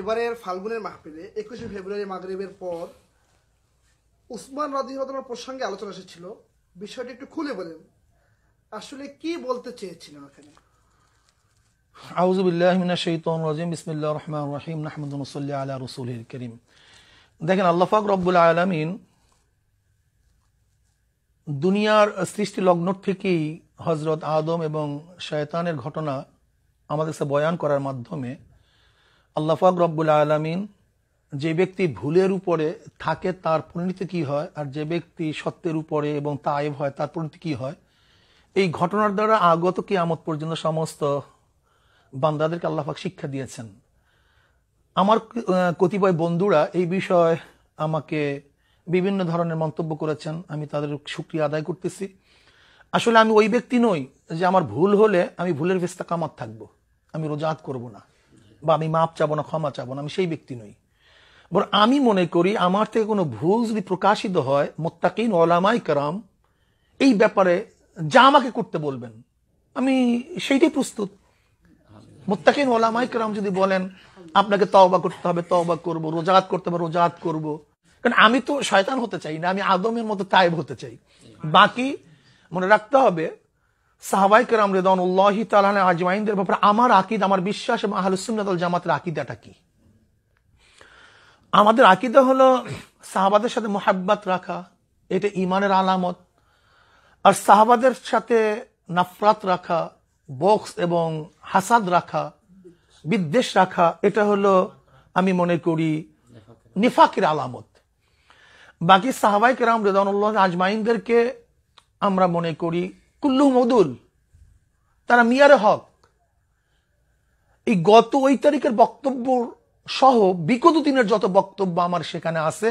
এবারের ফাল্গুনের মাহফিলে একুশে ফেব্রুয়ারি মাগরীবের পর উসমান রাজিহতলার প্রসঙ্গে আলোচনা এসেছিল বিষয়টি একটু খুলে বলেন আসলে কি বলতে চেয়েছিলেন ওখানে আউযু বিল্লাহি মিনাশ শাইতানির রাজিম বিসমিল্লাহির রহমানির রহিম নাহমাদু ওয়া নুসাল্লি আলা রাসূলিল কারীম দেখেন আল্লাহ পাক রব্বুল আলামিন দুনিয়ার সৃষ্টি লগ্ন থেকেই হজরত আদম এবং শয়তানের ঘটনা আমাদের সে বয়ান করার মাধ্যমে আল্লাফাক রব্বুল আলমিন যে ব্যক্তি ভুলের উপরে থাকে তার পরিণতি কি হয় আর যে ব্যক্তি সত্যের উপরে এবং তায়েব হয় তার পরিণতি কি হয় এই ঘটনার দ্বারা আগত আমত পর্যন্ত সমস্ত বান্দাদেরকে আল্লাহাক শিক্ষা দিয়েছেন আমার কতিপয় বন্ধুরা এই বিষয়ে আমাকে বিভিন্ন ধরনের মন্তব্য করেছেন আমি তাদের সুক্রিয়া আদায় করতেছি আসলে আমি ওই ব্যক্তি নই যে আমার ভুল হলে আমি ভুলের ভেস্তা কামাত থাকবো আমি রোজাত করব না বা আমি মাপ চাবো না ক্ষমা চাবো না আমি সেই ব্যক্তি নই বর আমি মনে করি আমার থেকে কোনো ভুল যদি প্রকাশিত হয় মোত্তাকিন ওলামাই কারাম এই ব্যাপারে যা আমাকে করতে বলবেন আমি সেইটাই প্রস্তুত মোত্তাকিন ওলামাই কারাম যদি বলেন আপনাকে তওবা করতে হবে তওবা করব রোজাত করতে হবে রোজাত করব কারণ আমি তো শয়তান হতে চাই না আমি আদমের মতো তাইব হতে চাই বাকি মনে রাখতে হবে সাহাবাই কেরাম রেদন উল্লাহি তালাহ আজমাইনদের ব্যাপারে আমার আকিদ আমার বিশ্বাস এবং আহলুসিমনাল জামাতের আকিদাটা কি আমাদের আকিদা হলো সাহাবাদের সাথে মোহাব্বাত রাখা এটা ইমানের আলামত আর সাহাবাদের সাথে নাফরাত রাখা বক্স এবং হাসাদ রাখা বিদ্বেষ রাখা এটা হলো আমি মনে করি নিফাকের আলামত বাকি সাহাবাই কেরাম উল্লাহ আজমাইনদেরকে আমরা মনে করি কুল্লু মদুল তারা মিয়ারে হক এই গত ওই তারিখের বক্তব্য সহ বিগত দিনের যত বক্তব্য আমার সেখানে আছে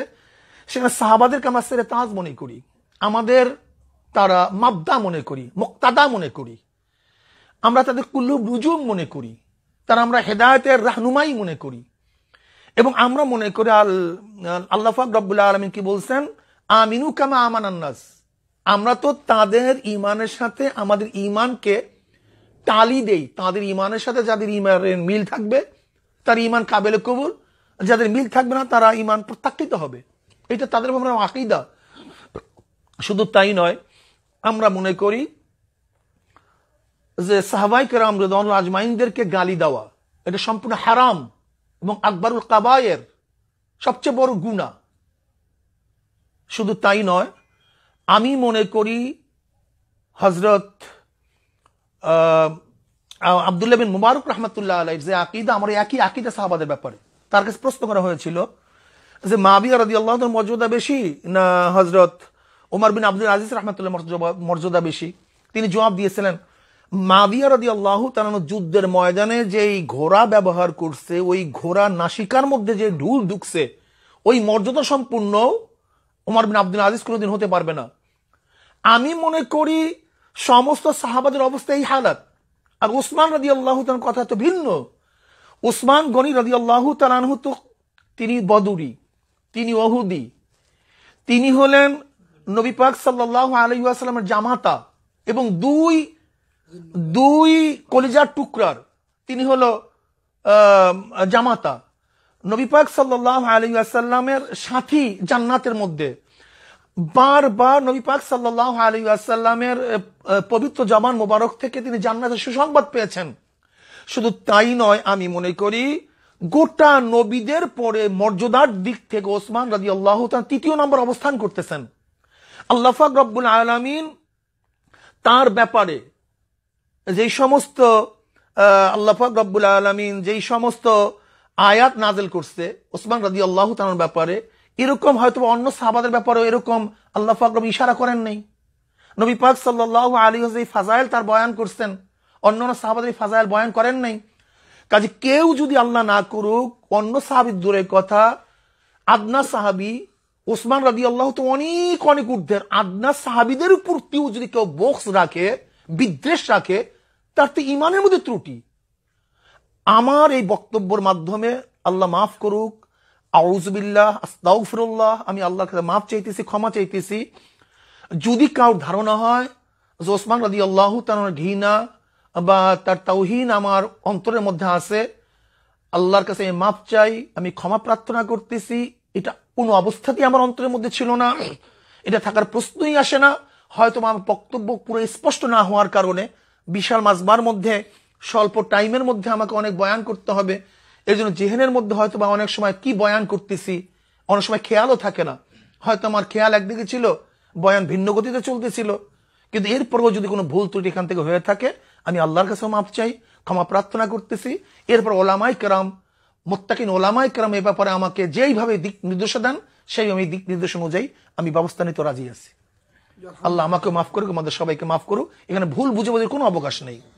সেখানে সাহাবাদের কামা সেরে তাজ মনে করি আমাদের তারা মাবদা মনে করি মোক্তাদা মনে করি আমরা তাদের কুল্লু রুজুম মনে করি তারা আমরা হেদায়তের রাহনুমাই মনে করি এবং আমরা মনে করি আল আল্লাহ রব্বুল্লাহ আলমিন কি বলছেন আমিনু কামা আমান আন্নাস আমরা তো তাদের ইমানের সাথে আমাদের ইমানকে টালি দেই তাদের ইমানের সাথে যাদের ইমানের মিল থাকবে তার ইমান কাবেলে কবুল যাদের মিল থাকবে না তারা ইমান প্রত্যাখ্যিত হবে এটা তাদের আমরা আকিদা শুধু তাই নয় আমরা মনে করি যে সাহবাই কেরাম রেদন আজমাইনদেরকে গালি দেওয়া এটা সম্পূর্ণ হারাম এবং আকবরুল কাবায়ের সবচেয়ে বড় গুণা শুধু তাই নয় আমি মনে করি হজরত আবদুল্লা বিন মুবারক রহমতুল্লাহ আলাই যে আকিদা আমার একই আকিদা সাহাবাদের ব্যাপারে তার কাছে প্রশ্ন করা হয়েছিল যে মাবিয়া রাজি আল্লাহ মর্যাদা বেশি না হজরত ওমর বিন আব্দুল আজিজ রহমতুল্লাহ মর্যাদা বেশি তিনি জবাব দিয়েছিলেন মাবিয়া রাজি আল্লাহ তারানো যুদ্ধের ময়দানে যেই ঘোড়া ব্যবহার করছে ওই ঘোড়া নাসিকার মধ্যে যে ঢুল ঢুকছে ওই মর্যাদা সম্পূর্ণ ওমর বিন আব্দুল আজিজ কোনোদিন হতে পারবে না আমি মনে করি সমস্ত সাহাবাদের অবস্থা এই হালাত আর উসমান রাজি আল্লাহ কথা তো ভিন্ন উসমান গনি রাজি আল্লাহ তালানহু তো তিনি বদুরি তিনি অহুদি তিনি হলেন নবী পাক সাল্লাহ আলহামের জামাতা এবং দুই দুই কলিজার টুকরার তিনি হল জামাতা নবীপাক সাল্লাহ আলী আসাল্লামের সাথী জান্নাতের মধ্যে বারবার নবীপাক সাল্লাহ আলী আসাল্লামের পবিত্র জামান মোবারক থেকে তিনি জান্নাতের সুসংবাদ পেয়েছেন শুধু তাই নয় আমি মনে করি গোটা নবীদের পরে মর্যাদার দিক থেকে ওসমান রাজি আল্লাহ তৃতীয় নম্বর অবস্থান করতেছেন আল্লাফাক রব্বুল আলমিন তার ব্যাপারে যেই সমস্ত আল্লাফাক রব্বুল আলমিন যেই সমস্ত আয়াত নাজেল করছে ওসমান রাজি আল্লাহ তালার ব্যাপারে এরকম হয়তো অন্য সাহাবাদের ব্যাপারেও এরকম আল্লাহ ফাকরম ইশারা করেন নাই নবী পাক সাল্লাহ আলী হোসাই ফাজাইল তার বয়ান করছেন অন্য অন্য সাহাবাদের ফাজাইল বয়ান করেন নাই কাজে কেউ যদি আল্লাহ না করুক অন্য সাহাবির দূরের কথা আদনা সাহাবি ওসমান রাজি আল্লাহ তো অনেক অনেক ঊর্ধ্বের আদনা সাহাবিদের কেউ যদি কেউ বক্স রাখে বিদ্বেষ রাখে তার তো ইমানের মধ্যে ত্রুটি আমার এই বক্তব্যর মাধ্যমে আল্লাহ মাফ করুক আউজবিল্লাহ আস্তাউফরুল্লাহ আমি আল্লাহর কাছে মাফ চাইতেছি ক্ষমা চাইতেছি যদি কারোর ধারণা হয় যে ওসমান রাজি আল্লাহ তার ঘৃণা বা তার তাওহীন আমার অন্তরের মধ্যে আছে আল্লাহর কাছে আমি মাফ চাই আমি ক্ষমা প্রার্থনা করতেছি এটা কোনো অবস্থাতেই আমার অন্তরের মধ্যে ছিল না এটা থাকার প্রশ্নই আসে না হয়তো আমার বক্তব্য পুরো স্পষ্ট না হওয়ার কারণে বিশাল মাসবার মধ্যে স্বল্প টাইমের মধ্যে আমাকে অনেক বয়ান করতে হবে এই জন্য জেহেনের মধ্যে হয়তো বা অনেক সময় কি বয়ান করতেছি অনেক সময় খেয়ালও থাকে না হয়তো আমার খেয়াল একদিকে ছিল বয়ান ভিন্ন গতিতে চলতেছিল কিন্তু এরপরেও যদি কোনো ভুল ত্রুটি এখান থেকে হয়ে থাকে আমি আল্লাহর কাছে মাপ চাই ক্ষমা প্রার্থনা করতেছি এরপর ওলামাই কেরাম মোত্তাকিন ওলামাই কেরাম এ ব্যাপারে আমাকে যেইভাবে দিক নির্দেশ দেন সেই আমি দিক নির্দেশ অনুযায়ী আমি ব্যবস্থা নিতে রাজি আছি আল্লাহ আমাকে মাফ করুক আমাদের সবাইকে মাফ করুক এখানে ভুল বুঝে বোঝার কোনো অবকাশ নেই